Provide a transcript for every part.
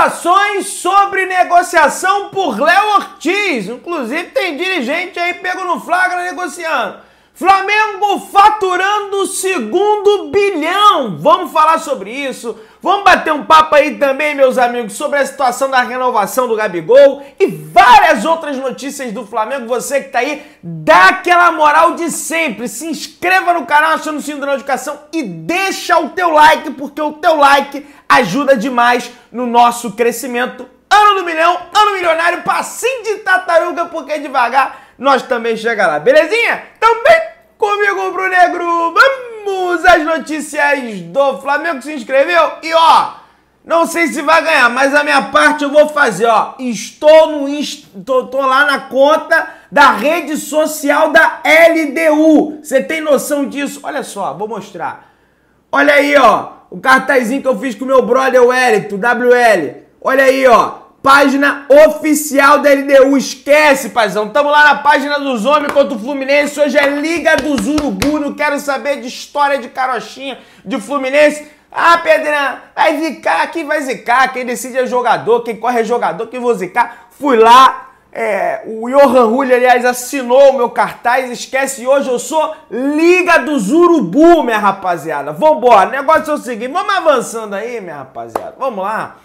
acusações sobre negociação por Léo Ortiz. Inclusive, tem dirigente aí pego no flagra negociando. Flamengo faturando o segundo bilhão. Vamos falar sobre isso. Vamos bater um papo aí também, meus amigos, sobre a situação da renovação do Gabigol e várias outras notícias do Flamengo. Você que tá aí, dá aquela moral de sempre. Se inscreva no canal achando o sininho da notificação e deixa o teu like, porque o teu like ajuda demais no nosso crescimento. Ano do milhão, ano milionário, passinho de tartaruga, porque devagar nós também chega lá, belezinha? Também comigo, Bruno Negro, vamos às notícias do Flamengo se inscreveu e ó, não sei se vai ganhar, mas a minha parte eu vou fazer, ó. Estou no estou tô lá na conta da rede social da LDU. Você tem noção disso? Olha só, vou mostrar. Olha aí, ó o cartazinho que eu fiz com meu brother Wellington, WL. Olha aí, ó. Página oficial da LDU. Esquece, paizão. Tamo lá na página dos homens contra o Fluminense. Hoje é Liga dos Urubu. Não quero saber de história de carochinha de Fluminense. Ah, Pedrão, vai zicar, quem vai zicar? Quem decide é jogador, quem corre é jogador, quem vou zicar. Fui lá, é, o Johan Rulli, aliás, assinou o meu cartaz. Esquece, hoje eu sou Liga dos Urubu, minha rapaziada. Vambora, o negócio é o seguinte, vamos avançando aí, minha rapaziada. Vamos lá.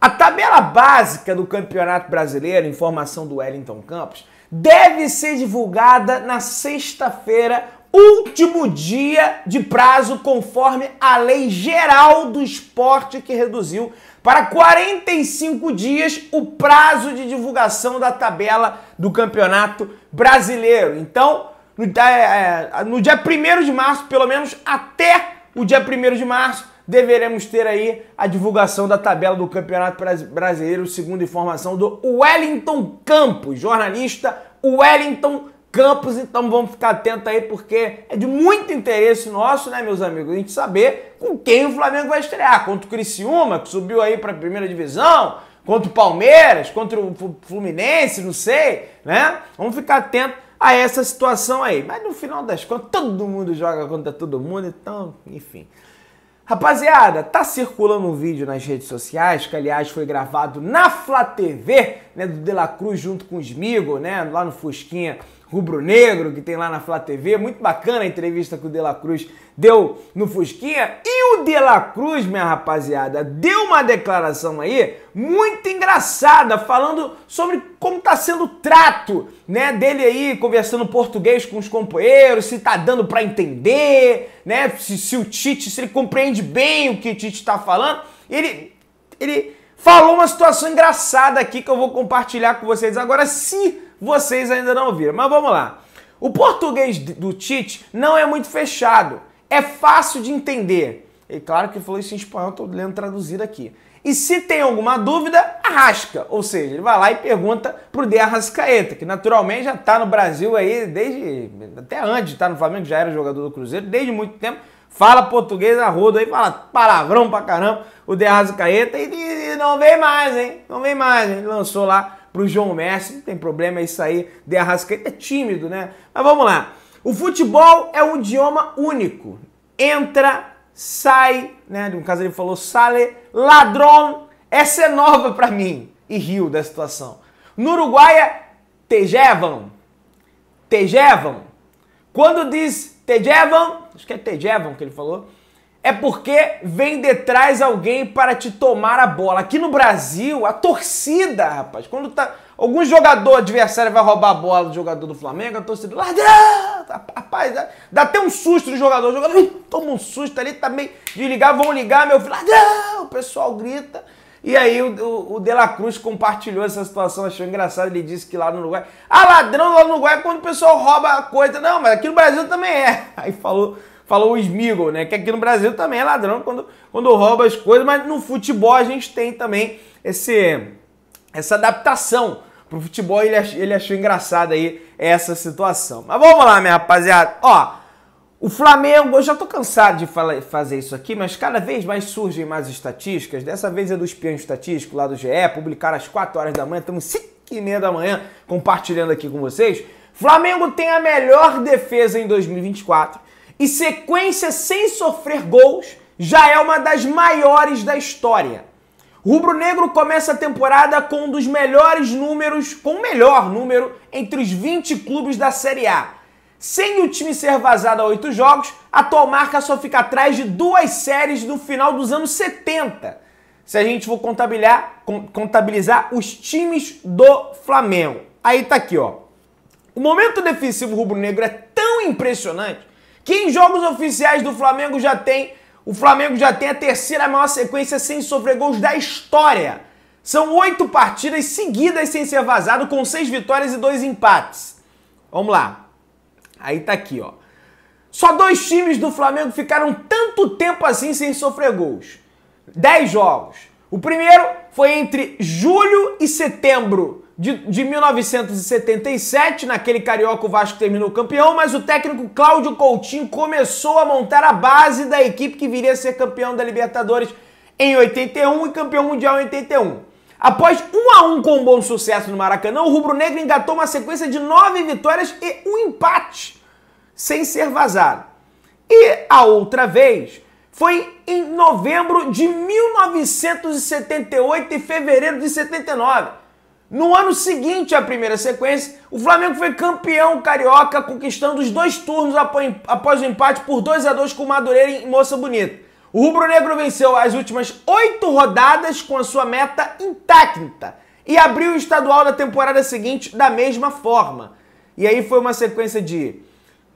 A tabela básica do Campeonato Brasileiro, informação do Wellington Campos, deve ser divulgada na sexta-feira, último dia de prazo, conforme a Lei Geral do Esporte que reduziu para 45 dias o prazo de divulgação da tabela do Campeonato Brasileiro. Então, no, é, é, no dia 1 de março, pelo menos até o dia 1 de março, deveremos ter aí a divulgação da tabela do Campeonato Brasileiro, segundo informação do Wellington Campos, jornalista Wellington Campos. Campos, então vamos ficar atento aí porque é de muito interesse nosso, né, meus amigos, a gente saber com quem o Flamengo vai estrear, contra o Criciúma, que subiu aí para a primeira divisão, contra o Palmeiras, contra o Fluminense, não sei, né? Vamos ficar atento a essa situação aí. Mas no final das contas, todo mundo joga contra todo mundo, então, enfim. Rapaziada, tá circulando um vídeo nas redes sociais, que aliás foi gravado na Fla TV, né, do De La Cruz junto com os Migo, né, lá no Fusquinha rubro-negro que tem lá na Flá TV. Muito bacana a entrevista que o De La Cruz deu no Fusquinha. E o De La Cruz, minha rapaziada, deu uma declaração aí muito engraçada, falando sobre como tá sendo o trato, né, dele aí conversando português com os companheiros, se tá dando para entender, né, se, se o Tite, se ele compreende bem o que o Tite tá falando. Ele ele falou uma situação engraçada aqui que eu vou compartilhar com vocês agora. Se vocês ainda não viram. Mas vamos lá. O português do Tite não é muito fechado, é fácil de entender. E claro que ele falou isso em espanhol, estou lendo traduzido aqui. E se tem alguma dúvida, arrasca. Ou seja, ele vai lá e pergunta pro De Arrascaeta, que naturalmente já está no Brasil aí desde. até antes de estar tá no Flamengo, já era jogador do Cruzeiro, desde muito tempo. Fala português arrodo aí, fala palavrão pra caramba, o De Arrascaeta, e, e não vem mais, hein? Não vem mais, hein? lançou lá para o João Messi, não tem problema é isso aí, de Arrascaeta é tímido, né? Mas vamos lá. O futebol é um idioma único. Entra, sai, né? No caso ele falou sale, ladrão. Essa é nova para mim. E riu da situação. No Uruguai é tejevam. Tejevam. Quando diz tejevam, acho que é tejevam que ele falou, é porque vem detrás alguém para te tomar a bola. Aqui no Brasil, a torcida, rapaz, quando tá algum jogador adversário vai roubar a bola do jogador do Flamengo, a torcida, ladrão! Rapaz, dá, dá até um susto do jogador, o jogador toma um susto ali, tá meio ligar, vão ligar, meu filho, ladrão! O pessoal grita. E aí o, o, o, De La Cruz compartilhou essa situação, achou engraçado. Ele disse que lá no Uruguai. Ah, ladrão lá no Uruguai é quando o pessoal rouba a coisa. Não, mas aqui no Brasil também é. Aí falou falou o Smigol, né? Que aqui no Brasil também é ladrão quando, quando rouba as coisas, mas no futebol a gente tem também esse, essa adaptação. Pro futebol ele, ach, ele achou engraçado aí essa situação. Mas vamos lá, minha rapaziada. Ó, o Flamengo, eu já tô cansado de fazer isso aqui, mas cada vez mais surgem mais estatísticas. Dessa vez é do espião estatístico lá do GE, publicaram às 4 horas da manhã, estamos 5 e meia da manhã compartilhando aqui com vocês. Flamengo tem a melhor defesa em 2024 e sequência sem sofrer gols já é uma das maiores da história. Rubro Negro começa a temporada com um dos melhores números, com o melhor número entre os 20 clubes da Série A. Sem o time ser vazado a oito jogos, a atual marca só fica atrás de duas séries do final dos anos 70. Se a gente for contabilizar, contabilizar os times do Flamengo. Aí tá aqui, ó. O momento defensivo rubro-negro é tão impressionante quem jogos oficiais do Flamengo já tem. O Flamengo já tem a terceira maior sequência sem sofrer gols da história. São oito partidas seguidas sem ser vazado, com seis vitórias e dois empates. Vamos lá. Aí tá aqui, ó. Só dois times do Flamengo ficaram tanto tempo assim sem sofrer gols. Dez jogos. O primeiro foi entre julho e setembro de, de 1977, naquele carioca o Vasco terminou campeão, mas o técnico Cláudio Coutinho começou a montar a base da equipe que viria a ser campeão da Libertadores em 81 e campeão mundial em 81. Após 1 a 1 com um bom sucesso no Maracanã, o rubro-negro engatou uma sequência de nove vitórias e um empate, sem ser vazado. E a outra vez foi em novembro de 1978 e fevereiro de 79. No ano seguinte à primeira sequência, o Flamengo foi campeão carioca, conquistando os dois turnos após o empate por 2 a 2 com o Madureira em Moça Bonita. O rubro-negro venceu as últimas oito rodadas com a sua meta intacta e abriu o estadual da temporada seguinte da mesma forma. E aí foi uma sequência de.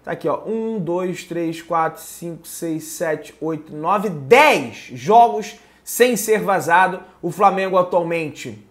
Tá aqui, ó. 1, 2, 3, 4, 5, 6, 7, 8, 9, 10 jogos sem ser vazado. O Flamengo atualmente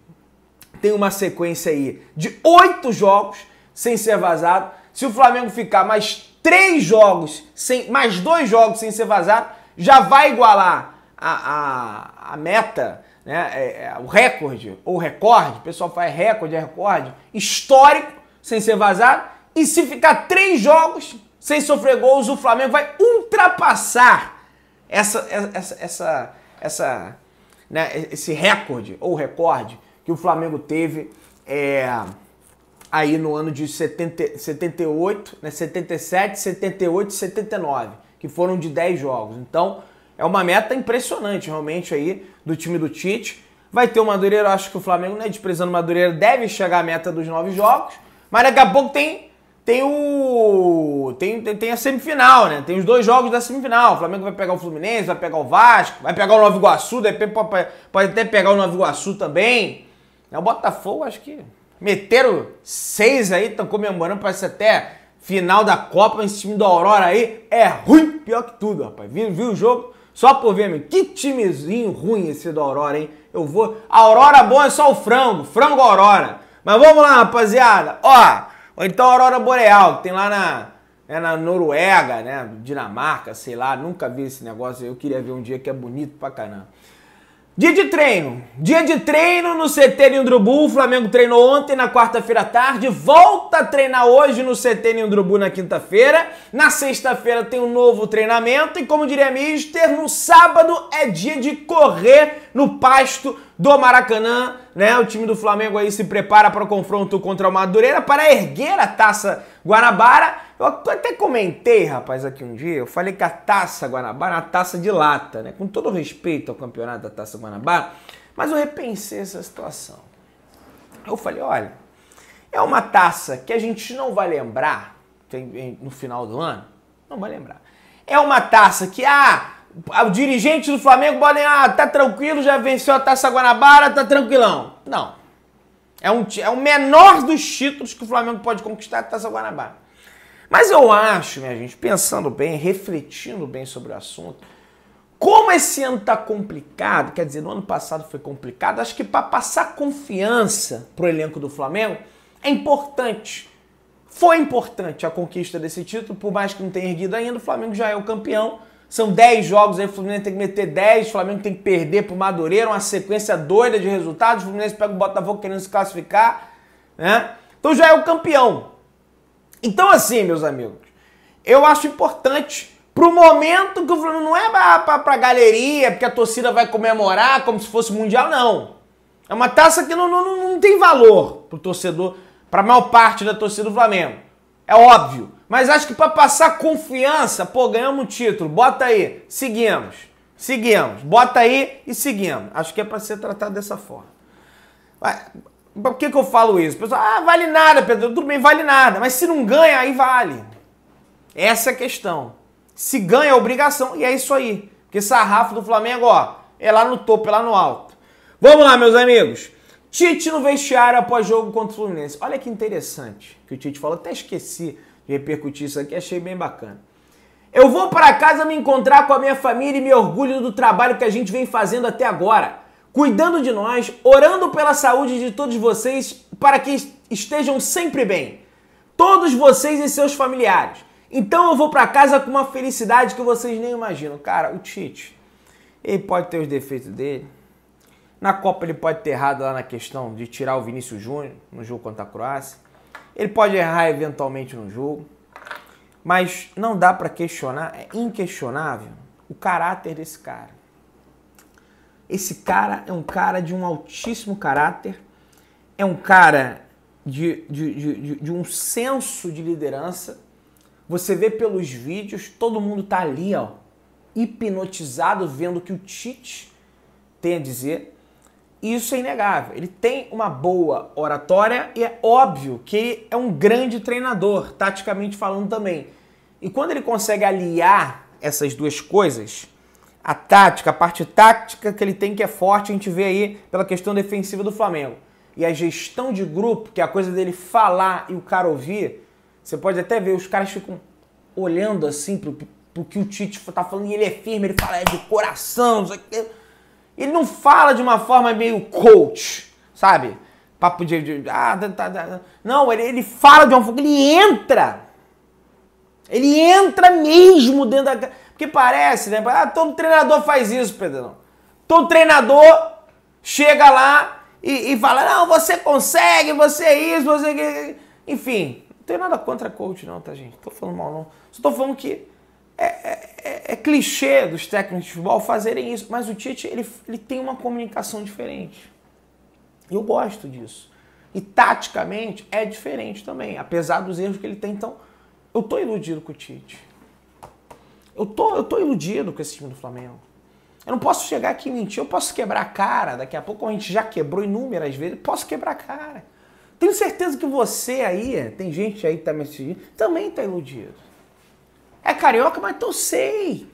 tem uma sequência aí de oito jogos sem ser vazado. Se o Flamengo ficar mais três jogos, sem, mais dois jogos sem ser vazado, já vai igualar a, a, a meta, né? É, é, o recorde, ou recorde, o pessoal faz recorde, é recorde, histórico sem ser vazado. E se ficar três jogos sem sofrer gols, o Flamengo vai ultrapassar essa, essa, essa, essa, né, esse recorde ou recorde que o Flamengo teve é, aí no ano de 70, 78, né, 77, 78 e 79, que foram de 10 jogos. Então, é uma meta impressionante realmente aí do time do Tite. Vai ter o Madureira, acho que o Flamengo, né, desprezando o Madureira, deve chegar à meta dos 9 jogos, mas daqui a pouco tem tem o tem, tem, tem a semifinal, né? Tem os dois jogos da semifinal. O Flamengo vai pegar o Fluminense, vai pegar o Vasco, vai pegar o Nova Iguaçu, pode até pegar o Nova Iguaçu também. É o Botafogo, acho que meteram seis aí, estão comemorando, parece até final da Copa, esse time do Aurora aí é ruim, pior que tudo, rapaz. Viu, viu o jogo? Só por ver, meu. Que timezinho ruim esse do Aurora, hein? Eu vou. A Aurora boa é só o frango, frango Aurora. Mas vamos lá, rapaziada. Ó, ou então a Aurora Boreal, que tem lá na, é na Noruega, né? Dinamarca, sei lá, nunca vi esse negócio. Eu queria ver um dia que é bonito pra caramba. Dia de treino. Dia de treino no CT Drubu. O Flamengo treinou ontem na quarta-feira à tarde. Volta a treinar hoje no CT Drubu na quinta-feira. Na sexta-feira tem um novo treinamento. E como diria Mister, no sábado é dia de correr no pasto do Maracanã. Né? O time do Flamengo aí se prepara para o confronto contra o Madureira para erguer a taça Guanabara. Eu até comentei, rapaz, aqui um dia, eu falei que a Taça Guanabara é uma taça de lata, né? Com todo respeito ao campeonato da Taça Guanabara, mas eu repensei essa situação. Eu falei, olha, é uma taça que a gente não vai lembrar eh, no final do ano, não vai lembrar. É uma taça que, ah, o dirigente do Flamengo podem, ah, tá tranquilo, já venceu a Taça Guanabara, tá tranquilão. Não. É, um, é o menor dos títulos que o Flamengo pode conquistar a Taça Guanabara. Mas eu acho, minha gente, pensando bem, refletindo bem sobre o assunto, como esse ano tá complicado, quer dizer, no ano passado foi complicado, acho que para passar confiança pro elenco do Flamengo é importante. Foi importante a conquista desse título, por mais que não tenha erguido ainda, o Flamengo já é o campeão. São 10 jogos aí, o Fluminense tem que meter 10, o Flamengo tem que perder pro Madureira, uma sequência doida de resultados, o Fluminense pega o Botafogo querendo se classificar, né? Então já é o campeão. Então, assim, meus amigos, eu acho importante pro momento que o Flamengo não é pra, pra, pra galeria, porque a torcida vai comemorar como se fosse mundial, não. É uma taça que não, não, não tem valor pro torcedor, pra maior parte da torcida do Flamengo. É óbvio. Mas acho que para passar confiança, pô, ganhamos um título, bota aí, seguimos, seguimos, bota aí e seguimos. Acho que é para ser tratado dessa forma. Vai. Por que, que eu falo isso? O pessoal, ah, vale nada, Pedro. Tudo bem, vale nada. Mas se não ganha, aí vale. Essa é a questão. Se ganha, é obrigação. E é isso aí. Porque sarrafo do Flamengo, ó, é lá no topo, é lá no alto. Vamos lá, meus amigos. Tite no vestiário após jogo contra o Fluminense. Olha que interessante que o Tite falou. Até esqueci de repercutir isso aqui, achei bem bacana. Eu vou para casa me encontrar com a minha família e me orgulho do trabalho que a gente vem fazendo até agora cuidando de nós, orando pela saúde de todos vocês para que estejam sempre bem. Todos vocês e seus familiares. Então eu vou para casa com uma felicidade que vocês nem imaginam. Cara, o Tite, ele pode ter os defeitos dele. Na Copa ele pode ter errado lá na questão de tirar o Vinícius Júnior no jogo contra a Croácia. Ele pode errar eventualmente no jogo. Mas não dá para questionar, é inquestionável o caráter desse cara. Esse cara é um cara de um altíssimo caráter, é um cara de, de, de, de um senso de liderança. Você vê pelos vídeos, todo mundo tá ali, ó, hipnotizado, vendo o que o Tite tem a dizer. E isso é inegável. Ele tem uma boa oratória e é óbvio que ele é um grande treinador, taticamente falando também. E quando ele consegue aliar essas duas coisas, a tática, a parte tática que ele tem que é forte, a gente vê aí pela questão defensiva do Flamengo. E a gestão de grupo, que é a coisa dele falar e o cara ouvir, você pode até ver, os caras ficam olhando assim pro, pro que o Tite tá falando, e ele é firme, ele fala é de coração, não sei o que. Ele não fala de uma forma meio coach, sabe? Papo de. de ah, Não, ele, ele fala de uma forma. Ele entra! Ele entra mesmo dentro da. Que parece, né? Ah, todo então treinador faz isso, Pedrão. Todo então treinador chega lá e, e fala: não, você consegue, você é isso, você. Enfim, não tem nada contra coach, não, tá, gente? Não tô falando mal, não. Só tô falando que é, é, é, é, clichê dos técnicos de futebol fazerem isso, mas o Tite ele, ele tem uma comunicação diferente. E Eu gosto disso. E taticamente é diferente também, apesar dos erros que ele tem. Então, eu tô iludido com o Tite. Eu tô, eu tô iludido com esse time do Flamengo. Eu não posso chegar aqui e mentir, eu posso quebrar a cara. Daqui a pouco a gente já quebrou inúmeras vezes, posso quebrar a cara. Tenho certeza que você aí, tem gente aí que tá me assistindo, também tá iludido. É carioca, mas eu sei.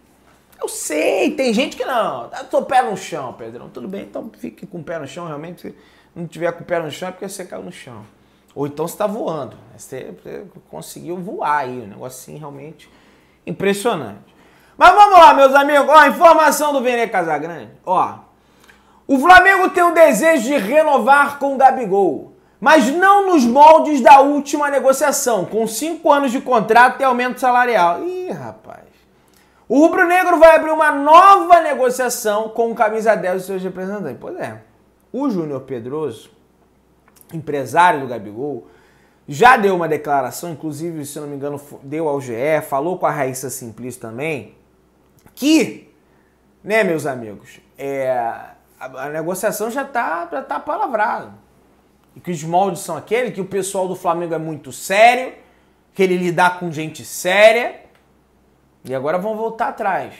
Eu sei, tem gente que não. Eu tá, tô pé no chão, Pedrão. Tudo bem, então fique com o pé no chão, realmente. Se não tiver com o pé no chão é porque você caiu no chão. Ou então você tá voando. Você conseguiu voar aí, um negócio assim realmente impressionante. Mas vamos lá, meus amigos. Ó, informação do Vene Casagrande. Ó, o Flamengo tem o desejo de renovar com o Gabigol, mas não nos moldes da última negociação, com cinco anos de contrato e aumento salarial. Ih, rapaz. O Rubro Negro vai abrir uma nova negociação com o Camisa 10 e seus representantes. Pois é. O Júnior Pedroso, empresário do Gabigol, já deu uma declaração, inclusive, se não me engano, deu ao GE, falou com a Raíssa Simplício também, que, né, meus amigos, é, a, a negociação já está já tá palavrada. E que os moldes são aqueles que o pessoal do Flamengo é muito sério, que ele lidar com gente séria. E agora vão voltar atrás.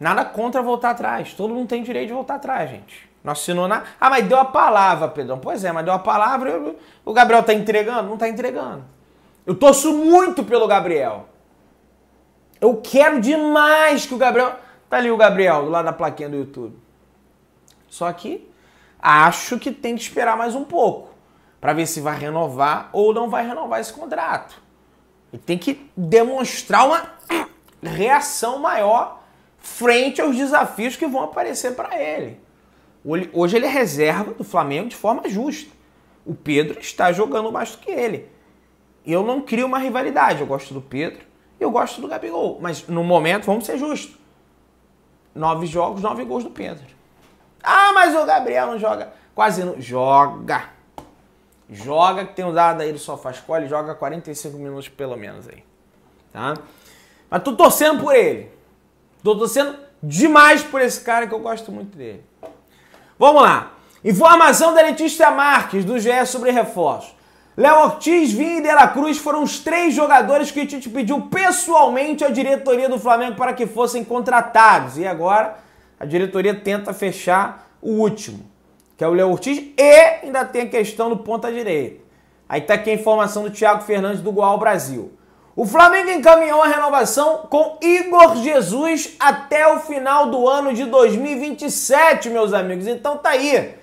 Nada contra voltar atrás. Todo mundo tem direito de voltar atrás, gente. Não assinou nada. Ah, mas deu a palavra, Pedrão. Pois é, mas deu a palavra. Eu, o Gabriel tá entregando? Não tá entregando. Eu torço muito pelo Gabriel. Eu quero demais que o Gabriel. Tá ali o Gabriel, lá na plaquinha do YouTube. Só que acho que tem que esperar mais um pouco para ver se vai renovar ou não vai renovar esse contrato. Ele tem que demonstrar uma reação maior frente aos desafios que vão aparecer para ele. Hoje ele é reserva do Flamengo de forma justa. O Pedro está jogando mais do que ele. Eu não crio uma rivalidade, eu gosto do Pedro. Eu gosto do Gabigol, mas no momento, vamos ser justos. Nove jogos, nove gols do Pedro. Ah, mas o Gabriel não joga. Quase não. Joga. Joga, que tem um dado aí do Sofascore, ele joga 45 minutos pelo menos aí. Tá? Mas tô torcendo por ele. Tô torcendo demais por esse cara que eu gosto muito dele. Vamos lá. Informação da Letícia Marques, do GE sobre reforços. Léo Ortiz, Vini e De La Cruz foram os três jogadores que o Tite pediu pessoalmente à diretoria do Flamengo para que fossem contratados. E agora a diretoria tenta fechar o último, que é o Léo Ortiz, e ainda tem a questão do ponta direita. Aí está aqui a informação do Thiago Fernandes do Goal Brasil. O Flamengo encaminhou a renovação com Igor Jesus até o final do ano de 2027, meus amigos. Então tá aí.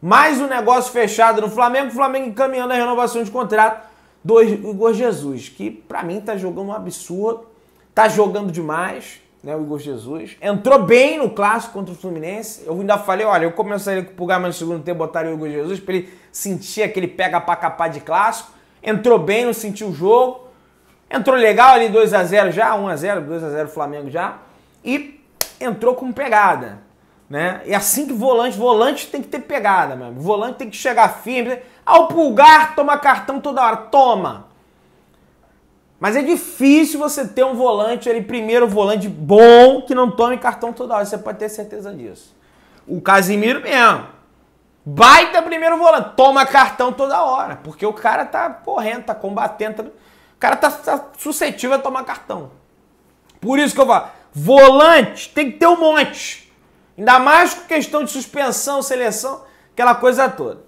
Mais um negócio fechado no Flamengo. O Flamengo encaminhando a renovação de contrato do Igor Jesus, que para mim tá jogando um absurdo. Tá jogando demais, né, o Igor Jesus. Entrou bem no clássico contra o Fluminense. Eu ainda falei, olha, eu começaria com o Pulgar, no segundo tempo botaria o Igor Jesus para ele sentir aquele pega para capar de clássico. Entrou bem, não sentiu o jogo. Entrou legal ali 2 a 0 já, 1 a 0, 2 a 0 Flamengo já. E entrou com pegada. Né? É assim que volante, volante tem que ter pegada, mano. Volante tem que chegar firme. Ao pulgar, toma cartão toda hora. Toma! Mas é difícil você ter um volante ele primeiro volante bom, que não tome cartão toda hora. Você pode ter certeza disso. O Casimiro mesmo. Baita primeiro volante. Toma cartão toda hora. Porque o cara tá correndo, tá combatendo. Tá... O cara tá, tá suscetível a tomar cartão. Por isso que eu falo, volante tem que ter um monte. Ainda mais com questão de suspensão, seleção, aquela coisa toda.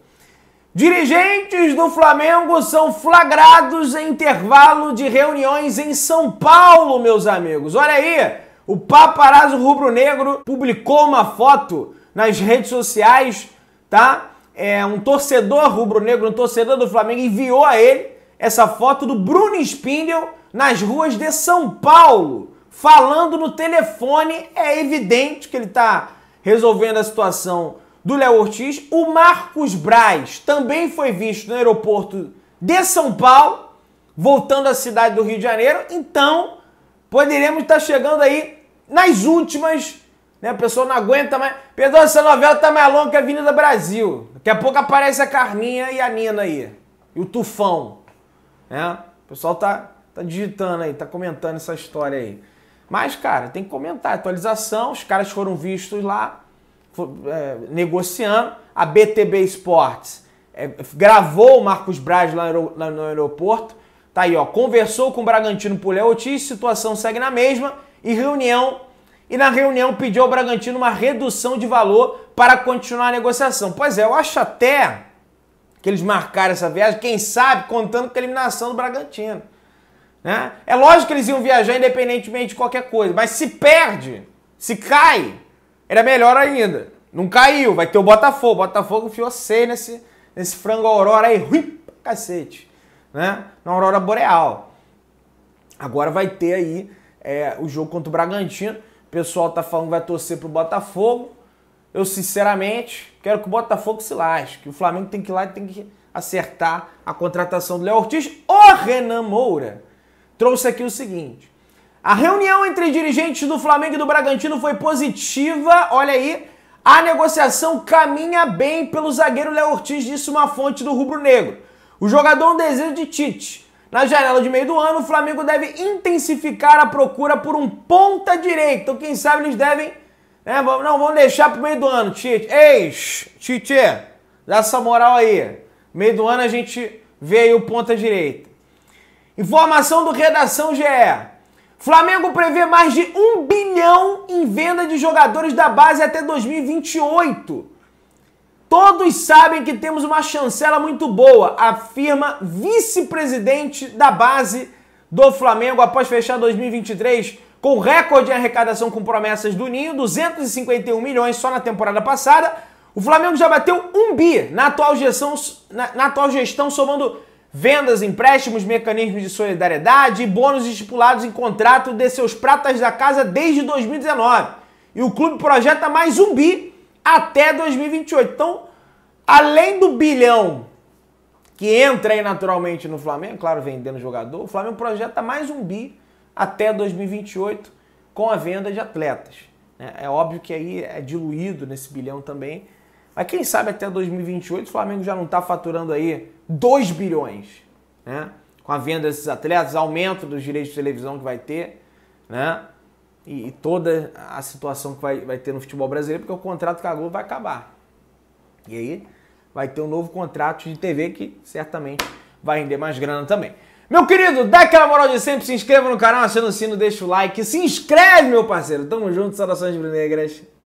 Dirigentes do Flamengo são flagrados em intervalo de reuniões em São Paulo, meus amigos. Olha aí, o paparazzo rubro-negro publicou uma foto nas redes sociais, tá? É, um torcedor rubro-negro, um torcedor do Flamengo enviou a ele essa foto do Bruno Spindel nas ruas de São Paulo, falando no telefone. É evidente que ele está resolvendo a situação do Léo Ortiz. O Marcos Braz também foi visto no aeroporto de São Paulo, voltando à cidade do Rio de Janeiro. Então, poderemos estar chegando aí nas últimas. Né? A pessoa não aguenta mais. Perdão, essa novela tá mais longa que a Avenida Brasil. Daqui a pouco aparece a Carminha e a Nina aí. E o Tufão. Né? O pessoal tá, tá digitando aí, tá comentando essa história aí. Mas, cara, tem que comentar. Atualização, os caras foram vistos lá é, negociando. A BTB Sports é, gravou o Marcos Braz lá no, no, aeroporto. Tá aí, ó. Conversou com o Bragantino por Léo Ortiz, situação segue na mesma. E reunião. E na reunião pediu ao Bragantino uma redução de valor para continuar a negociação. Pois é, eu acho até que eles marcaram essa viagem, quem sabe, contando com a eliminação do Bragantino. Né? É lógico que eles iam viajar independentemente de qualquer coisa, mas se perde, se cai, era melhor ainda. Não caiu, vai ter o Botafogo. O Botafogo enfiou C nesse, nesse frango aurora aí, ui, cacete, né? Na aurora boreal. Agora vai ter aí é, o jogo contra o Bragantino. O pessoal tá falando que vai torcer pro Botafogo. Eu, sinceramente, quero que o Botafogo se lasque. O Flamengo tem que ir lá e tem que acertar a contratação do Léo Ortiz ou Renan Moura trouxe aqui o seguinte: a reunião entre dirigentes do Flamengo e do Bragantino foi positiva, olha aí. A negociação caminha bem pelo zagueiro Léo Ortiz, disse uma fonte do Rubro Negro. O jogador é um desejo de Tite. Na janela de meio do ano, o Flamengo deve intensificar a procura por um ponta direito. Então, quem sabe eles devem. Né, não, vão deixar pro meio do ano, Tite. Ei, Tite, dá essa moral aí. Meio do ano a gente vê aí o ponta direita. Informação do Redação GE. Flamengo prevê mais de um bilhão em venda de jogadores da base até 2028. Todos sabem que temos uma chancela muito boa, afirma vice-presidente da base do Flamengo após fechar 2023 com recorde em arrecadação com promessas do Ninho, 251 milhões só na temporada passada. O Flamengo já bateu um bi na atual gestão, na, na atual gestão somando vendas, empréstimos, mecanismos de solidariedade e bônus estipulados em contrato de seus pratas da casa desde 2019. E o clube projeta mais um bi até 2028. Então, além do bilhão que entra aí naturalmente no Flamengo, claro, vendendo jogador, o Flamengo projeta mais um bi até 2028 com a venda de atletas. Né? É óbvio que aí é diluído nesse bilhão também, mas quem sabe até 2028 o Flamengo já não está faturando aí 2 bilhões, né? Com a venda desses atletas, aumento dos direitos de televisão que vai ter, né? E, e toda a situação que vai, vai ter no futebol brasileiro, porque o contrato com a Globo vai acabar. E aí vai ter um novo contrato de TV que certamente vai render mais grana também. Meu querido, dá aquela moral de sempre, se inscreva no canal, aciona o sino, deixa o like, se inscreve, meu parceiro. Tamo junto, saudações brunegras.